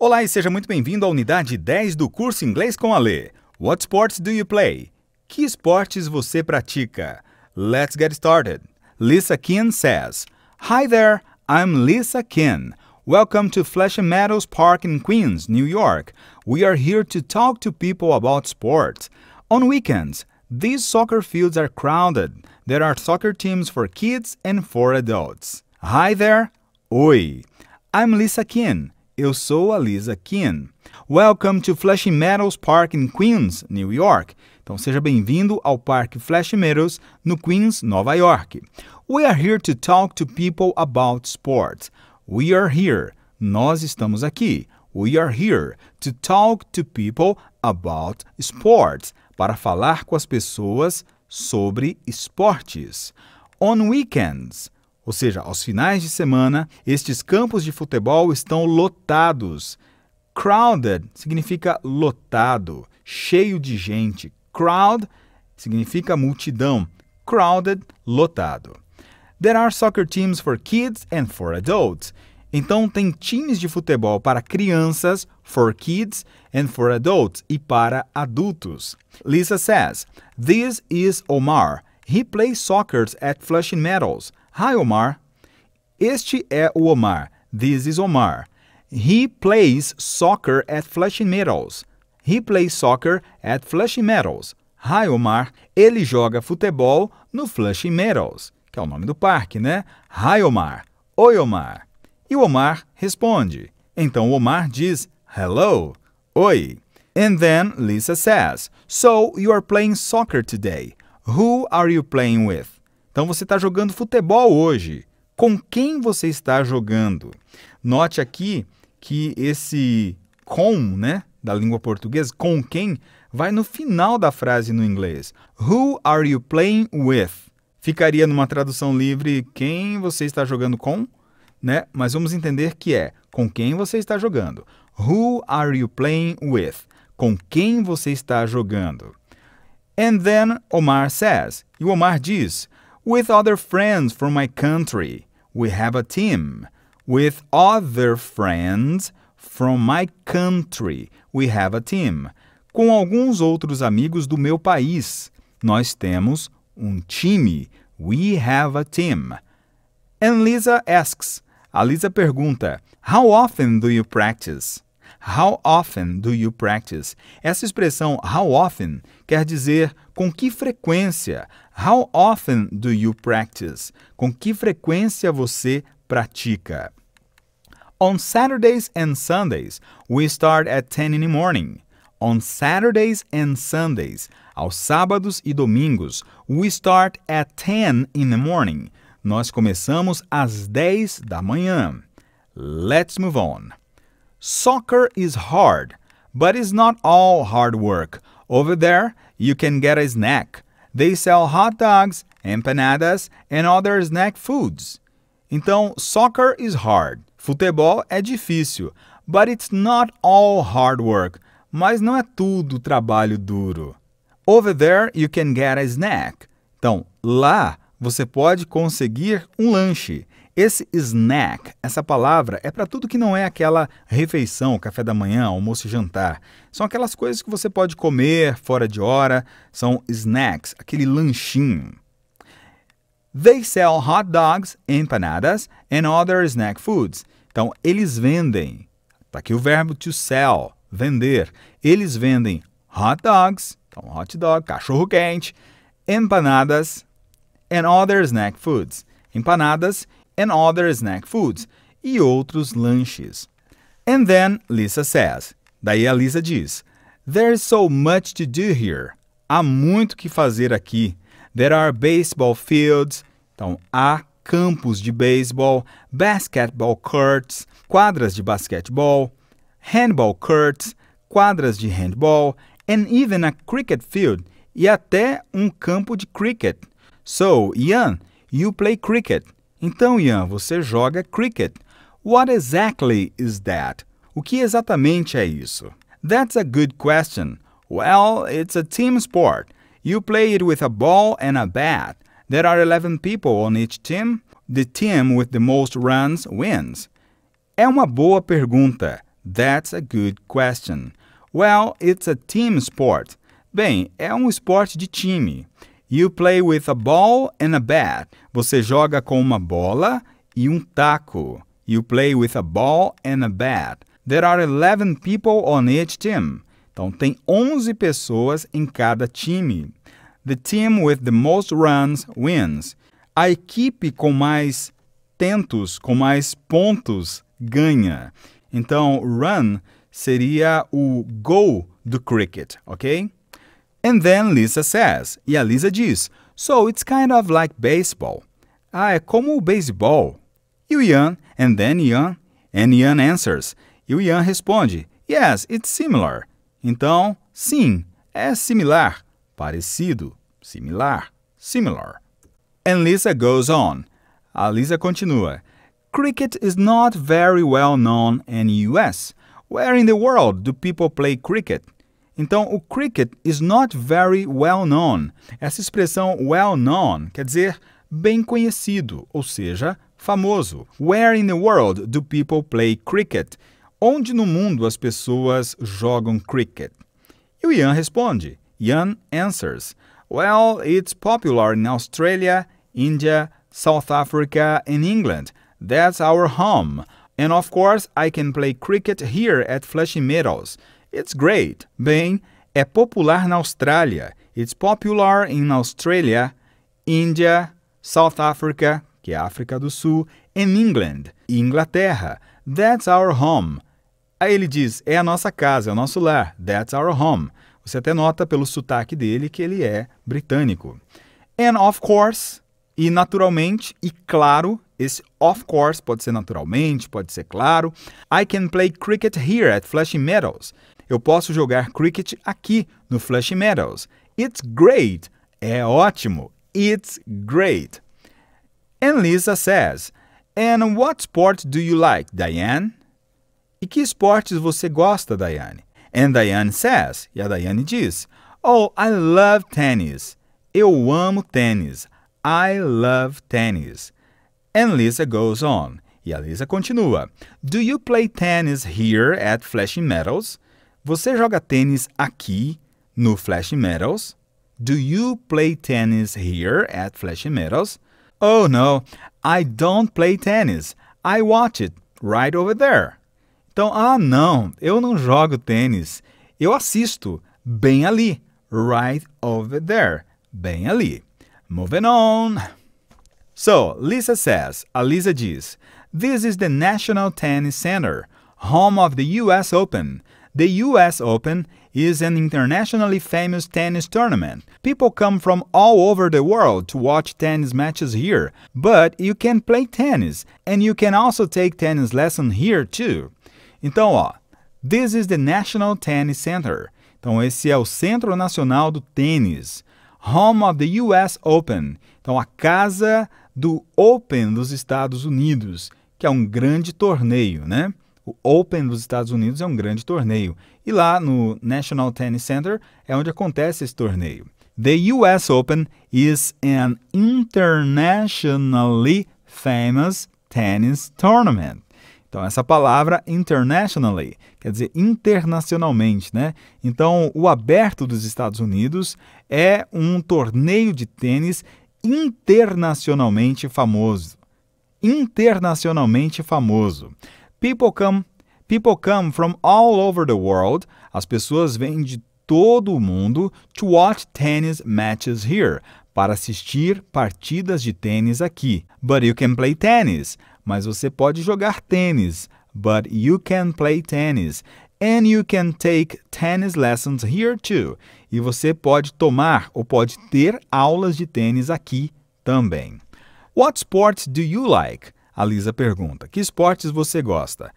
Olá e seja muito bem-vindo à unidade 10 do curso Inglês com a Lê. What sports do you play? Que esportes você pratica? Let's get started. Lisa Kin says, Hi there, I'm Lisa Kin. Welcome to Flesh and Meadows Park in Queens, New York. We are here to talk to people about sports. On weekends, these soccer fields are crowded. There are soccer teams for kids and for adults. Hi there, oi. I'm Lisa Kin." Eu sou a Lisa Kim. Welcome to Flash Meadows Park in Queens, New York. Então seja bem-vindo ao Parque Flash Meadows no Queens, Nova York. We are here to talk to people about sports. We are here. Nós estamos aqui. We are here to talk to people about sports. Para falar com as pessoas sobre esportes. On weekends. Ou seja, aos finais de semana, estes campos de futebol estão lotados. Crowded significa lotado, cheio de gente. Crowd significa multidão. Crowded, lotado. There are soccer teams for kids and for adults. Então, tem times de futebol para crianças, for kids, and for adults, e para adultos. Lisa says, This is Omar. He plays soccer at Flushing Meadows. Hi Omar. Este é o Omar. This is Omar. He plays soccer at Flushing Meadows. He plays soccer at Flushing Meadows. Hi Omar. Ele joga futebol no Flushing Meadows, que é o nome do parque, né? Hi Omar. Oi Omar. E o Omar responde. Então o Omar diz hello, oi. And then Lisa says, So you are playing soccer today. Who are you playing with? Então você está jogando futebol hoje. Com quem você está jogando? Note aqui que esse com, né, da língua portuguesa, com quem, vai no final da frase no inglês. Who are you playing with? Ficaria numa tradução livre quem você está jogando com, né? Mas vamos entender que é com quem você está jogando. Who are you playing with? Com quem você está jogando? And then Omar says. E o Omar diz: with other friends from my country. We have a team. With other friends from my country. We have a team. Com alguns outros amigos do meu país. Nós temos um time. We have a team. And Lisa asks. A Lisa pergunta: How often do you practice? How often do you practice? Essa expressão how often quer dizer com que frequência. How often do you practice? Com que frequência você pratica? On Saturdays and Sundays, we start at 10 in the morning. On Saturdays and Sundays, aos sábados e domingos, we start at 10 in the morning. Nós começamos às 10 da manhã. Let's move on. Soccer is hard, but it's not all hard work. Over there, you can get a snack. They sell hot dogs, empanadas and other snack foods. Então, soccer is hard. Futebol é difícil, but it's not all hard work. Mas não é tudo trabalho duro. Over there, you can get a snack. Então, lá você pode conseguir um lanche. Esse snack, essa palavra, é para tudo que não é aquela refeição, café da manhã, almoço e jantar. São aquelas coisas que você pode comer fora de hora, são snacks, aquele lanchinho. They sell hot dogs, empanadas and other snack foods. Então, eles vendem. Está aqui o verbo to sell, vender. Eles vendem hot dogs, então hot dog, cachorro quente, empanadas and other snack foods. Empanadas and other snack foods e outros lanches. And then Lisa says. Daí a Lisa diz: There's so much to do here. Há muito que fazer aqui. There are baseball fields. Então, há campos de beisebol, basketball courts, quadras de basquetebol, handball courts, quadras de handball, and even a cricket field e até um campo de cricket. So, Ian, you play cricket. Então, Ian, você joga cricket. What exactly is that? O que exatamente é isso? That's a good question. Well, it's a team sport. You play it with a ball and a bat. There are 11 people on each team. The team with the most runs wins. É uma boa pergunta. That's a good question. Well, it's a team sport. Bem, é um esporte de time. You play with a ball and a bat. Você joga com uma bola e um taco. You play with a ball and a bat. There are 11 people on each team. Então tem 11 pessoas em cada time. The team with the most runs wins. A equipe com mais tentos, com mais pontos, ganha. Então, run seria o gol do cricket, ok? And then Lisa says, e a Lisa diz, so it's kind of like baseball. Ah, é como o beisebol. E o Ian, and then Ian, and Ian answers. E o Ian responde, yes, it's similar. Então, sim, é similar, parecido, similar, similar. And Lisa goes on. A Lisa continua. Cricket is not very well known in the US. Where in the world do people play cricket? Então, o cricket is not very well known. Essa expressão well known quer dizer bem conhecido, ou seja, famoso. Where in the world do people play cricket? Onde no mundo as pessoas jogam cricket? E o Ian responde. Ian answers. Well, it's popular in Australia, India, South Africa and England. That's our home. And of course, I can play cricket here at Flushing Meadows. It's great. Bem, é popular na Austrália. It's popular in Australia, Índia, South Africa, que é a África do Sul, and England, Inglaterra. That's our home. Aí ele diz: é a nossa casa, é o nosso lar. That's our home. Você até nota pelo sotaque dele que ele é britânico. And of course, e naturalmente, e claro, esse of course pode ser naturalmente, pode ser claro. I can play cricket here at Flushing Meadows. Eu posso jogar cricket aqui no Flash Meadows. It's great. É ótimo. It's great. And Lisa says, And what sport do you like, Diane? E que esportes você gosta, Diane? And Diane says, e a Diane diz, Oh, I love tennis. Eu amo tênis. I love tennis. And Lisa goes on. E a Lisa continua. Do you play tennis here at Flashing Meadows? Você joga tênis aqui no Flash Metals? Do you play tennis here at Flash Metals? Oh no, I don't play tennis. I watch it right over there. Então, ah não, eu não jogo tênis. Eu assisto bem ali, right over there, bem ali. Moving on. So, Lisa says, a Lisa diz, This is the National Tennis Center, home of the US Open. The US Open is an internationally famous tennis tournament. People come from all over the world to watch tennis matches here, but you can play tennis and you can also take tennis lessons here too. Então, ó, this is the National Tennis Center. Então, esse é o Centro Nacional do Tênis, home of the US Open. Então, a casa do Open dos Estados Unidos, que é um grande torneio, né? O Open dos Estados Unidos é um grande torneio e lá no National Tennis Center é onde acontece esse torneio. The US Open is an internationally famous tennis tournament. Então, essa palavra internationally quer dizer internacionalmente, né? Então, o Aberto dos Estados Unidos é um torneio de tênis internacionalmente famoso. Internacionalmente famoso. People come, people come from all over the world. As pessoas vêm de todo o mundo to watch tennis matches here, para assistir partidas de tênis aqui. But you can play tennis. Mas você pode jogar tênis. But you can play tennis. And you can take tennis lessons here too. E você pode tomar ou pode ter aulas de tênis aqui também. What sports do you like? A Lisa pergunta: Que esportes você gosta?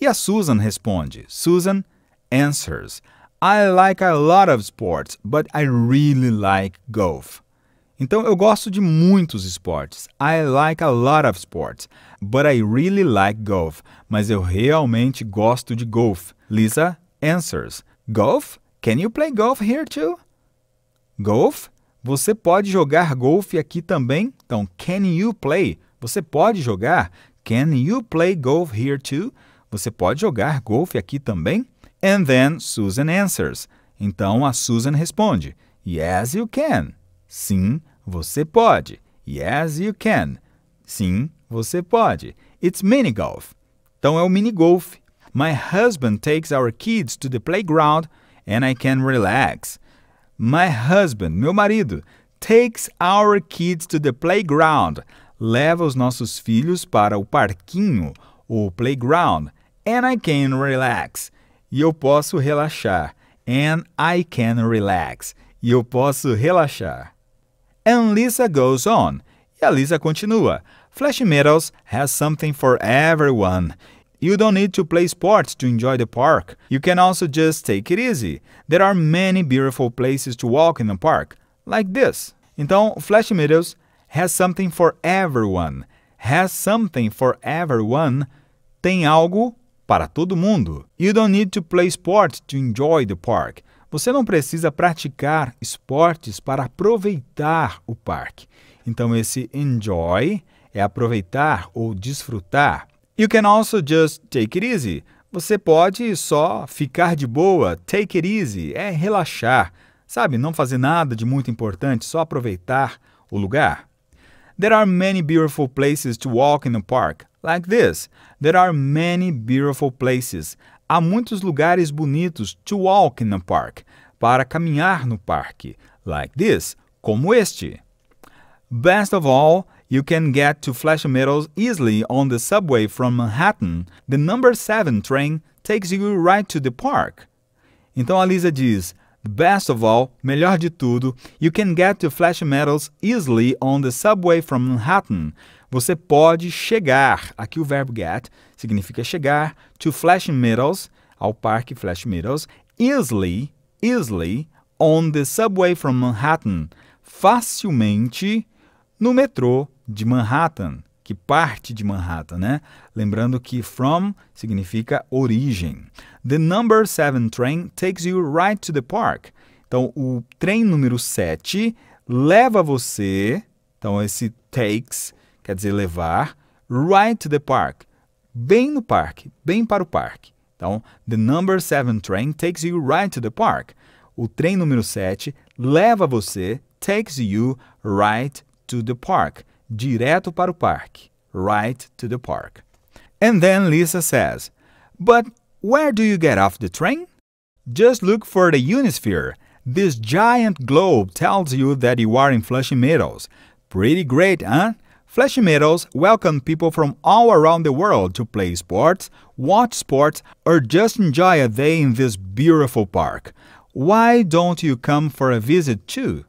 E a Susan responde: Susan answers: I like a lot of sports, but I really like golf. Então eu gosto de muitos esportes. I like a lot of sports, but I really like golf. Mas eu realmente gosto de golf. Lisa answers: Golf? Can you play golf here too? Golf? Você pode jogar golfe aqui também? Então, can you play? Você pode jogar Can you play golf here too? Você pode jogar golfe aqui também? And then Susan answers. Então a Susan responde: Yes, you can. Sim, você pode. Yes, you can. Sim, você pode. It's mini golf. Então é o mini golf. My husband takes our kids to the playground and I can relax. My husband, meu marido, takes our kids to the playground leva os nossos filhos para o parquinho, o playground, and I can relax. E eu posso relaxar. And I can relax. E eu posso relaxar. And Lisa goes on. E a Lisa continua. Flash Meadows has something for everyone. You don't need to play sports to enjoy the park. You can also just take it easy. There are many beautiful places to walk in the park, like this. Então, Flash Meadows has something for everyone. Has something for everyone. Tem algo para todo mundo. You don't need to play sport to enjoy the park. Você não precisa praticar esportes para aproveitar o parque. Então, esse enjoy é aproveitar ou desfrutar. You can also just take it easy. Você pode só ficar de boa. Take it easy é relaxar, sabe? Não fazer nada de muito importante, só aproveitar o lugar. There are many beautiful places to walk in the park, like this. There are many beautiful places. Há muitos lugares bonitos to walk in the park, para caminhar no parque, like this, como este. Best of all, you can get to Flash Meadows easily on the subway from Manhattan. The number 7 train takes you right to the park. Então a Lisa diz: Best of all, melhor de tudo, you can get to Flash Metals easily on the subway from Manhattan. Você pode chegar, aqui o verbo get significa chegar, to Flash Meadows, ao parque Flash Meadows, easily, easily, on the subway from Manhattan. Facilmente no metrô de Manhattan que parte de Manhattan, né? Lembrando que from significa origem. The number 7 train takes you right to the park. Então, o trem número 7 leva você, então esse takes quer dizer levar, right to the park, bem no parque, bem para o parque. Então, the number 7 train takes you right to the park. O trem número 7 leva você, takes you right to the park. direto para o parque, right to the park. And then Lisa says, But where do you get off the train? Just look for the Unisphere. This giant globe tells you that you are in Flushing Meadows. Pretty great, huh? Flushing Meadows welcome people from all around the world to play sports, watch sports, or just enjoy a day in this beautiful park. Why don't you come for a visit too?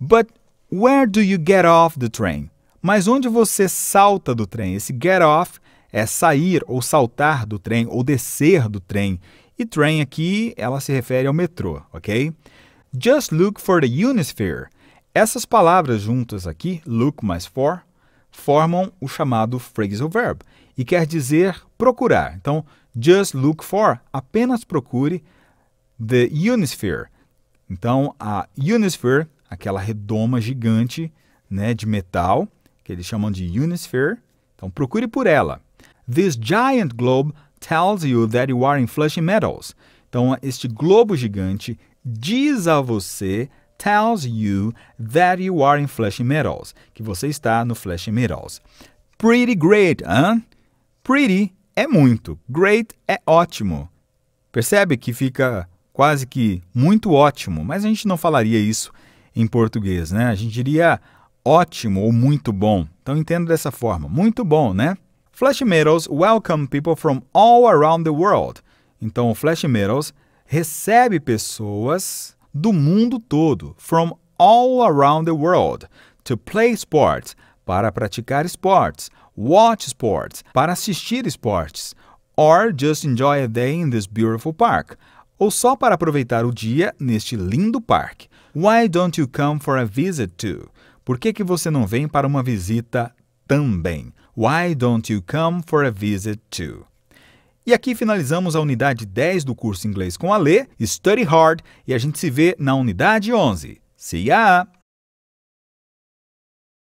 But Where do you get off the train? Mas onde você salta do trem? Esse get off é sair ou saltar do trem ou descer do trem. E train aqui, ela se refere ao metrô, ok? Just look for the Unisphere. Essas palavras juntas aqui, look mais for, formam o chamado phrasal verb e quer dizer procurar. Então, just look for, apenas procure the Unisphere. Então, a Unisphere aquela redoma gigante né, de metal, que eles chamam de Unisphere. Então procure por ela. This giant globe tells you that you are in flushing metals. Então este globo gigante diz a você tells you that you are in flushing Metals, que você está no flushing Metals. Pretty great, huh? Pretty é muito, great é ótimo. Percebe que fica quase que muito ótimo, mas a gente não falaria isso em português, né? A gente diria ótimo ou muito bom. Então entendo dessa forma, muito bom, né? Flash Metals welcome people from all around the world. Então o Flash Metals recebe pessoas do mundo todo, from all around the world, to play sports, para praticar esportes, watch sports, para assistir esportes, or just enjoy a day in this beautiful park, ou só para aproveitar o dia neste lindo parque. Why don't you come for a visit too? Por que, que você não vem para uma visita também? Why don't you come for a visit too? E aqui finalizamos a unidade 10 do curso inglês com a Lê, Study Hard, e a gente se vê na unidade 11. See ya!